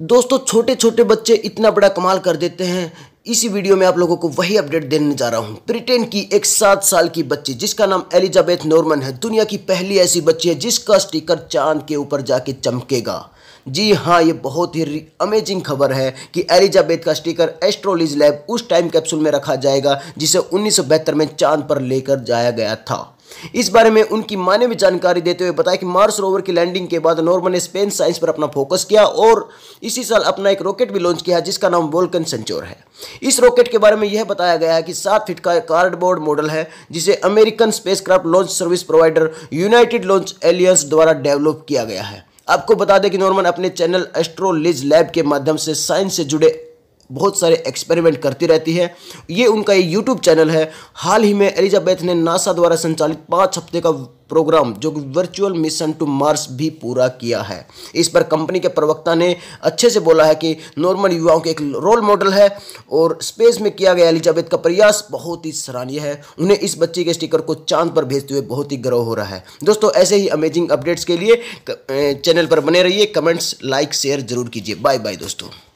दोस्तों छोटे छोटे बच्चे इतना बड़ा कमाल कर देते हैं इसी वीडियो में आप लोगों को वही अपडेट देने जा रहा हूं ब्रिटेन की एक सात साल की बच्ची जिसका नाम एलिजाबेथ नॉर्मन है दुनिया की पहली ऐसी बच्ची है जिसका स्टिकर चांद के ऊपर जाके चमकेगा जी हाँ ये बहुत ही अमेजिंग खबर है कि एलिजाबेथ का स्टिकर एस्ट्रोलिज लैब उस टाइम कैप्सूल में रखा जाएगा जिसे उन्नीस में चांद पर लेकर जाया गया था इस बारे में उनकी माने भी जानकारी देते हुए बताया कि मार्स रोवर की लैंडिंग के बाद नॉर्मन ने स्पेन साइंस पर अपना फोकस किया और इसी साल अपना एक रॉकेट भी लॉन्च किया जिसका नाम वोल्कन सेंचोर है इस रॉकेट के बारे में यह बताया गया है कि सात फीट का कार्डबोर्ड मॉडल है जिसे American spacecraft launch service provider United Launch Alliance द्वारा डेवलप किया गया है आपको बता दें कि नॉर्मन अपने चैनल एस्ट्रोलिज लैब के माध्यम से साइंस से जुड़े बहुत सारे एक्सपेरिमेंट करती रहती है ये उनका ये यूट्यूब चैनल है हाल ही में एलिजाबेथ ने नासा द्वारा संचालित पाँच हफ्ते का प्रोग्राम जो वर्चुअल मिशन टू मार्स भी पूरा किया है इस पर कंपनी के प्रवक्ता ने अच्छे से बोला है कि नॉर्मल युवाओं के एक रोल मॉडल है और स्पेस में किया गया एलिजाबेथ का प्रयास बहुत ही सराहनीय है उन्हें इस बच्ची के स्टिकर को चांद पर भेजते हुए बहुत ही गर्व हो रहा है दोस्तों ऐसे ही अमेजिंग अपडेट्स के लिए चैनल पर बने रहिए कमेंट्स लाइक शेयर जरूर कीजिए बाय बाय दोस्तों